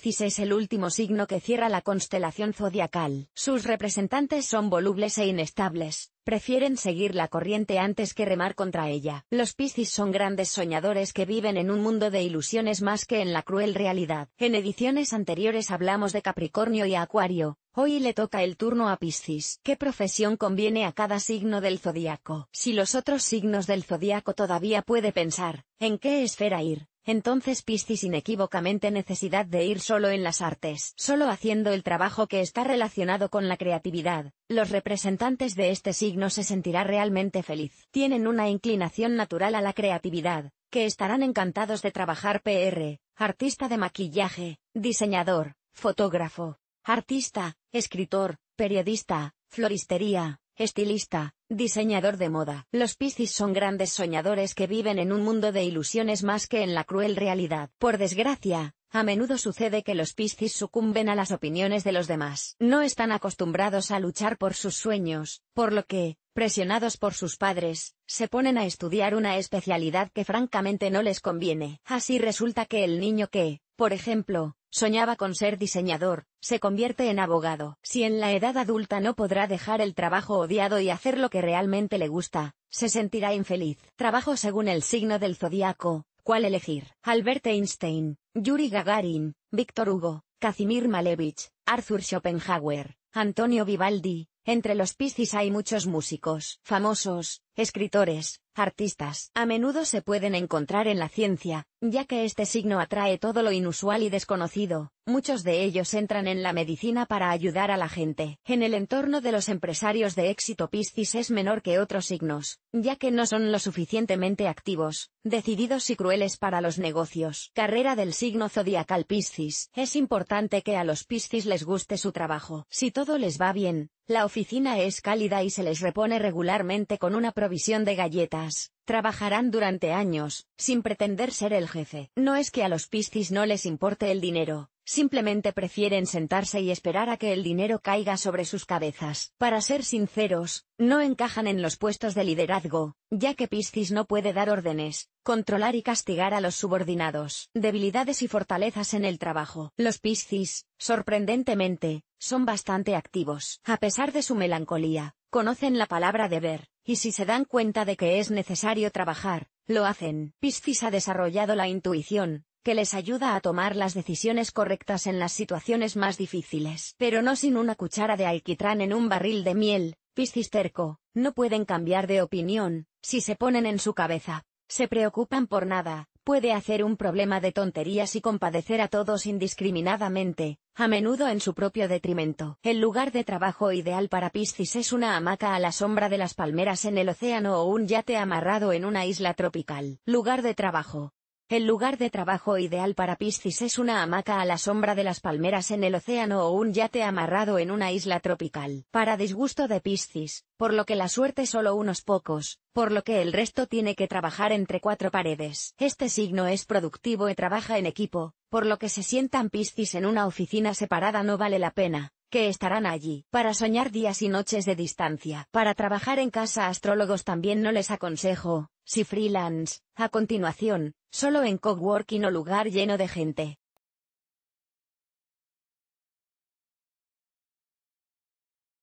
Piscis es el último signo que cierra la constelación zodiacal. Sus representantes son volubles e inestables, prefieren seguir la corriente antes que remar contra ella. Los Piscis son grandes soñadores que viven en un mundo de ilusiones más que en la cruel realidad. En ediciones anteriores hablamos de Capricornio y Acuario, Hoy le toca el turno a Piscis. ¿Qué profesión conviene a cada signo del zodiaco? Si los otros signos del zodiaco todavía puede pensar, ¿en qué esfera ir? Entonces Piscis inequívocamente necesidad de ir solo en las artes, solo haciendo el trabajo que está relacionado con la creatividad, los representantes de este signo se sentirá realmente feliz. Tienen una inclinación natural a la creatividad, que estarán encantados de trabajar PR, artista de maquillaje, diseñador, fotógrafo, artista, escritor, periodista, floristería, estilista, Diseñador de moda, los Piscis son grandes soñadores que viven en un mundo de ilusiones más que en la cruel realidad. Por desgracia, a menudo sucede que los Piscis sucumben a las opiniones de los demás. No están acostumbrados a luchar por sus sueños, por lo que, presionados por sus padres, se ponen a estudiar una especialidad que francamente no les conviene. Así resulta que el niño que, por ejemplo, soñaba con ser diseñador, se convierte en abogado. Si en la edad adulta no podrá dejar el trabajo odiado y hacer lo que realmente le gusta, se sentirá infeliz. Trabajo según el signo del zodiaco. ¿Cuál elegir? Albert Einstein, Yuri Gagarin, Víctor Hugo, Kazimir Malevich, Arthur Schopenhauer, Antonio Vivaldi, entre los Piscis hay muchos músicos, famosos, escritores, artistas. A menudo se pueden encontrar en la ciencia, ya que este signo atrae todo lo inusual y desconocido. Muchos de ellos entran en la medicina para ayudar a la gente. En el entorno de los empresarios de éxito Piscis es menor que otros signos, ya que no son lo suficientemente activos, decididos y crueles para los negocios. Carrera del signo zodiacal Piscis. Es importante que a los Piscis les guste su trabajo. Si todo les va bien, la oficina es cálida y se les repone regularmente con una provisión de galletas. Trabajarán durante años, sin pretender ser el jefe. No es que a los piscis no les importe el dinero, simplemente prefieren sentarse y esperar a que el dinero caiga sobre sus cabezas. Para ser sinceros, no encajan en los puestos de liderazgo, ya que Piscis no puede dar órdenes, controlar y castigar a los subordinados. Debilidades y fortalezas en el trabajo. Los Piscis, sorprendentemente, son bastante activos. A pesar de su melancolía, conocen la palabra deber, y si se dan cuenta de que es necesario trabajar, lo hacen. Piscis ha desarrollado la intuición, que les ayuda a tomar las decisiones correctas en las situaciones más difíciles. Pero no sin una cuchara de alquitrán en un barril de miel, Piscis terco, no pueden cambiar de opinión, si se ponen en su cabeza. Se preocupan por nada, puede hacer un problema de tonterías y compadecer a todos indiscriminadamente, a menudo en su propio detrimento. El lugar de trabajo ideal para Piscis es una hamaca a la sombra de las palmeras en el océano o un yate amarrado en una isla tropical. Lugar de trabajo. El lugar de trabajo ideal para Piscis es una hamaca a la sombra de las palmeras en el océano o un yate amarrado en una isla tropical. Para disgusto de Piscis, por lo que la suerte solo unos pocos, por lo que el resto tiene que trabajar entre cuatro paredes. Este signo es productivo y trabaja en equipo, por lo que se sientan Piscis en una oficina separada no vale la pena que estarán allí, para soñar días y noches de distancia. Para trabajar en casa astrólogos también no les aconsejo, si freelance, a continuación, solo en coworking o lugar lleno de gente.